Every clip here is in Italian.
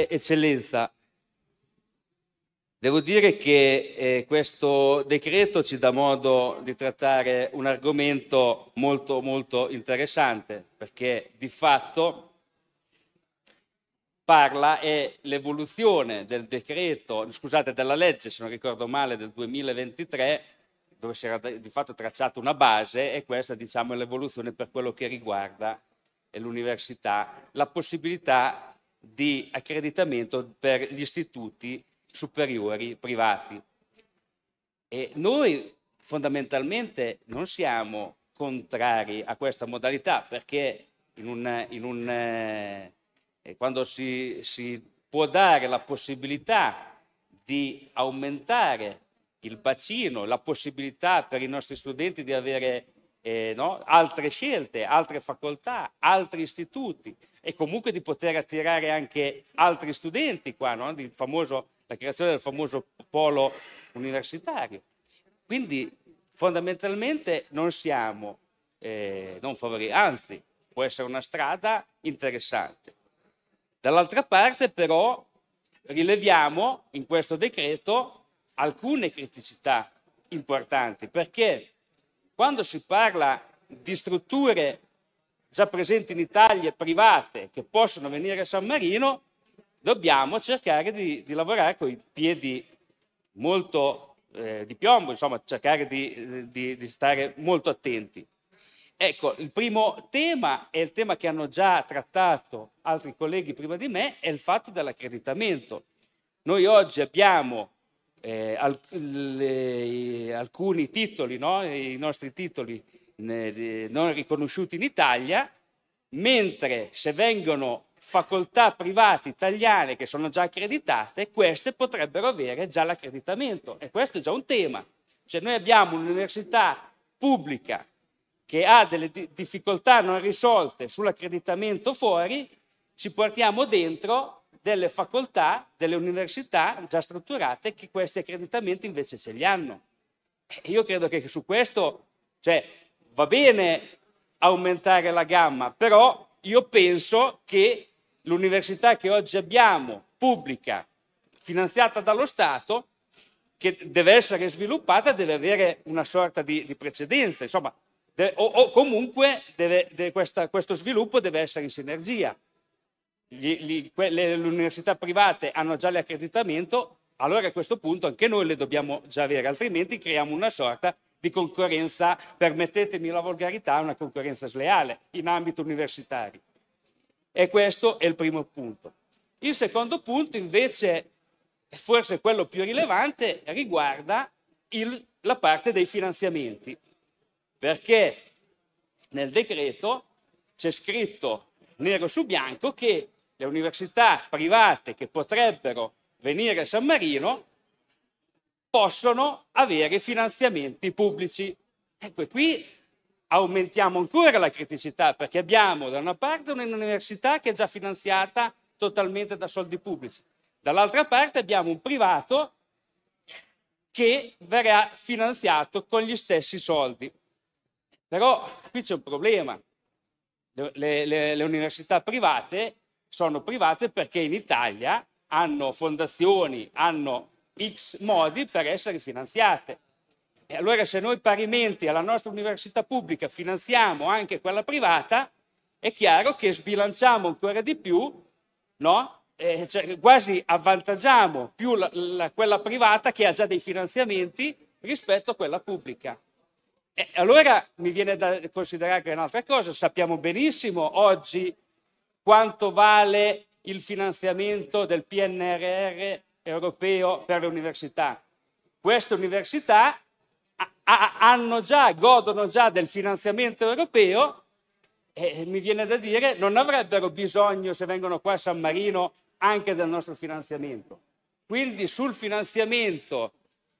Eccellenza, devo dire che eh, questo decreto ci dà modo di trattare un argomento molto molto interessante perché di fatto parla è l'evoluzione del decreto, scusate, della legge, se non ricordo male, del 2023 dove si era di fatto tracciata una base e questa diciamo è l'evoluzione per quello che riguarda l'università, la possibilità di accreditamento per gli istituti superiori privati. E noi fondamentalmente non siamo contrari a questa modalità perché in un, in un, eh, quando si, si può dare la possibilità di aumentare il bacino, la possibilità per i nostri studenti di avere eh, no? altre scelte, altre facoltà, altri istituti e comunque di poter attirare anche altri studenti qua, no? famoso, la creazione del famoso polo universitario. Quindi fondamentalmente non siamo eh, non favoriti, anzi può essere una strada interessante. Dall'altra parte però rileviamo in questo decreto alcune criticità importanti perché quando si parla di strutture già presenti in Italia private che possono venire a San Marino, dobbiamo cercare di, di lavorare con i piedi molto eh, di piombo, insomma, cercare di, di, di stare molto attenti. Ecco, il primo tema è il tema che hanno già trattato altri colleghi prima di me, è il fatto dell'accreditamento. Noi oggi abbiamo eh, alc- le, alcuni titoli, no? i nostri titoli ne, non riconosciuti in Italia, mentre se vengono facoltà private italiane che sono già accreditate, queste potrebbero avere già l'accreditamento e questo è già un tema. Cioè noi abbiamo un'università pubblica che ha delle difficoltà non risolte sull'accreditamento fuori, ci portiamo dentro delle facoltà, delle università già strutturate che questi accreditamenti invece ce li hanno. Io credo che su questo, cioè, va bene aumentare la gamma, però io penso che l'università che oggi abbiamo, pubblica, finanziata dallo Stato, che deve essere sviluppata, deve avere una sorta di, di precedenza, insomma, de- o, o, comunque deve, de- questa, questo sviluppo deve essere in sinergia gli, gli, le, università private hanno già l'accreditamento, allora a questo punto anche noi le dobbiamo già avere, altrimenti creiamo una sorta di concorrenza, permettetemi la volgarità, una concorrenza sleale in ambito universitario. E questo è il primo punto. Il secondo punto invece, forse quello più rilevante, riguarda il, la parte dei finanziamenti, perché nel decreto c'è scritto nero su bianco che le università private che potrebbero venire a San Marino possono avere finanziamenti pubblici. Ecco, qui aumentiamo ancora la criticità perché abbiamo da una parte un'università che è già finanziata totalmente da soldi pubblici, dall'altra parte abbiamo un privato che verrà finanziato con gli stessi soldi. Però qui c'è un problema. Le, le, le università private sono private perché in Italia hanno fondazioni, hanno X modi per essere finanziate. E allora se noi parimenti alla nostra università pubblica finanziamo anche quella privata, è chiaro che sbilanciamo ancora di più, no? eh, cioè, quasi avvantaggiamo più la, la, quella privata che ha già dei finanziamenti rispetto a quella pubblica. E allora mi viene da considerare anche un'altra cosa, sappiamo benissimo oggi quanto vale il finanziamento del PNRR europeo per le università. Queste università hanno già, godono già del finanziamento europeo e mi viene da dire non avrebbero bisogno, se vengono qua a San Marino, anche del nostro finanziamento. Quindi sul finanziamento,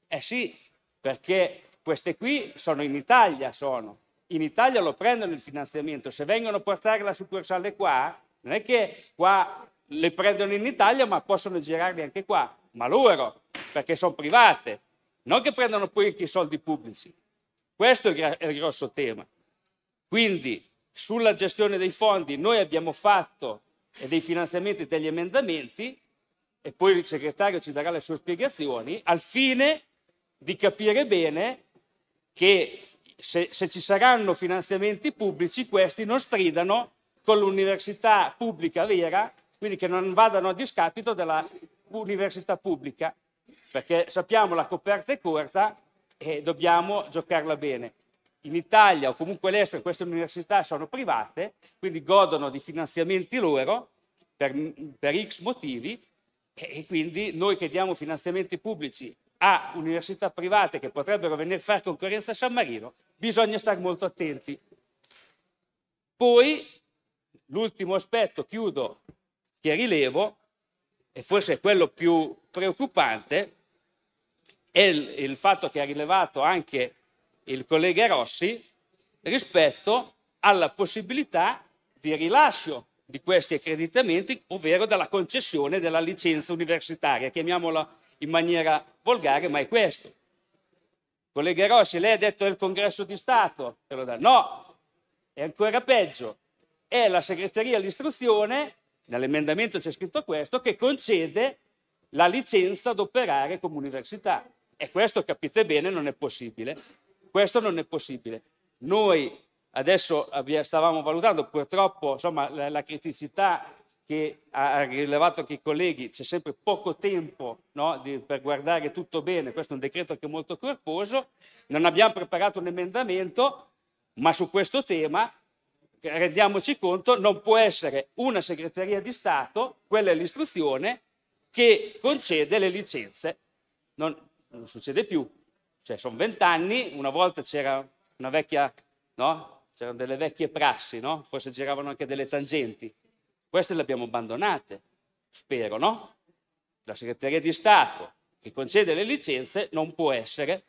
eh sì, perché queste qui sono in Italia, sono. In Italia lo prendono il finanziamento, se vengono a portare la succursale qua, non è che qua le prendono in Italia ma possono girarle anche qua, ma loro, perché sono private, non che prendono poi anche i soldi pubblici. Questo è il grosso tema. Quindi sulla gestione dei fondi noi abbiamo fatto eh, dei finanziamenti degli emendamenti e poi il segretario ci darà le sue spiegazioni al fine di capire bene che se, se ci saranno finanziamenti pubblici questi non stridano con l'università pubblica vera, quindi che non vadano a discapito della università pubblica, perché sappiamo la coperta è corta e dobbiamo giocarla bene. In Italia o comunque all'estero queste università sono private, quindi godono di finanziamenti loro per, per X motivi e quindi noi che diamo finanziamenti pubblici a università private che potrebbero venire a fare concorrenza a San Marino, bisogna stare molto attenti. Poi L'ultimo aspetto, chiudo, che rilevo, e forse è quello più preoccupante, è il, il fatto che ha rilevato anche il collega Rossi rispetto alla possibilità di rilascio di questi accreditamenti, ovvero dalla concessione della licenza universitaria, chiamiamola in maniera volgare, ma è questo. Collega Rossi, lei ha detto che il congresso di Stato, no, è ancora peggio, è la segreteria all'istruzione, nell'emendamento c'è scritto questo, che concede la licenza ad operare come università. E questo, capite bene, non è possibile. Questo non è possibile. Noi adesso stavamo valutando, purtroppo insomma, la, la criticità che ha rilevato anche i colleghi, c'è sempre poco tempo no, di, per guardare tutto bene, questo è un decreto che è molto corposo, non abbiamo preparato un emendamento, ma su questo tema rendiamoci conto, non può essere una segreteria di Stato, quella è l'istruzione, che concede le licenze. Non, non succede più. Cioè, sono vent'anni, una volta c'era una vecchia, no? C'erano delle vecchie prassi, no? Forse giravano anche delle tangenti. Queste le abbiamo abbandonate, spero, no? La segreteria di Stato che concede le licenze non può essere,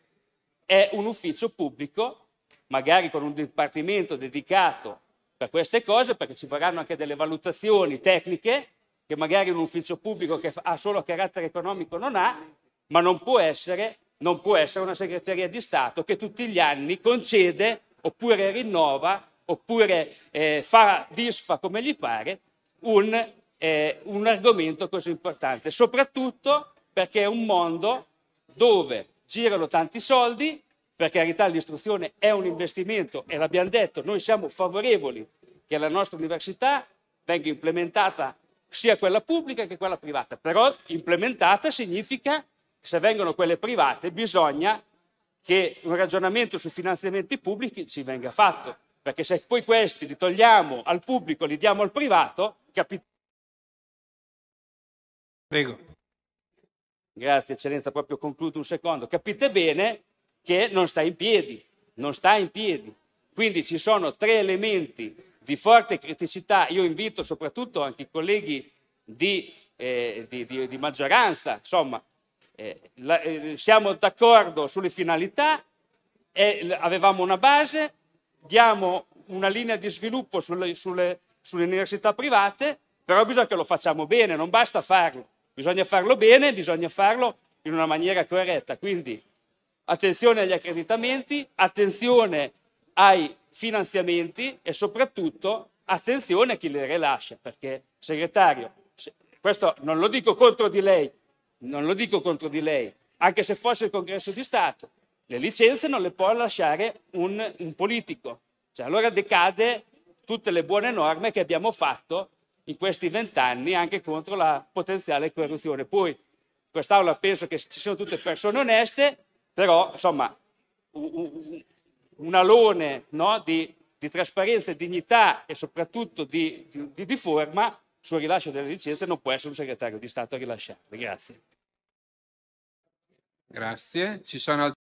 è un ufficio pubblico, magari con un dipartimento dedicato per queste cose perché ci faranno anche delle valutazioni tecniche che magari un ufficio pubblico che ha solo carattere economico non ha, ma non può essere, non può essere una segreteria di Stato che tutti gli anni concede oppure rinnova oppure eh, fa, disfa come gli pare un, eh, un argomento così importante, soprattutto perché è un mondo dove girano tanti soldi, per carità, l'istruzione è un investimento e l'abbiamo detto, noi siamo favorevoli che la nostra università venga implementata sia quella pubblica che quella privata, però implementata significa che se vengono quelle private bisogna che un ragionamento sui finanziamenti pubblici ci venga fatto, perché se poi questi li togliamo al pubblico, li diamo al privato, capite? Prego. Grazie eccellenza, proprio concludo un secondo. Capite bene che non sta in piedi, non sta in piedi. Quindi ci sono tre elementi di forte criticità. Io invito soprattutto anche i colleghi di, eh, di, di, di maggioranza, insomma, eh, la, eh, siamo d'accordo sulle finalità, eh, avevamo una base, diamo una linea di sviluppo sulle, sulle, sulle università private, però bisogna che lo facciamo bene, non basta farlo, bisogna farlo bene, bisogna farlo in una maniera corretta. Quindi attenzione agli accreditamenti, attenzione ai finanziamenti e soprattutto attenzione a chi le rilascia, perché segretario, questo non lo dico contro di lei, non lo dico contro di lei, anche se fosse il congresso di Stato, le licenze non le può lasciare un, un politico, cioè, allora decade tutte le buone norme che abbiamo fatto in questi vent'anni anche contro la potenziale corruzione. Poi in quest'Aula penso che ci siano tutte persone oneste però, insomma, un alone no, di, di, trasparenza, dignità e soprattutto di, di, di forma sul rilascio delle licenze non può essere un segretario di Stato a rilasciarle. Grazie. Grazie. Ci sono altri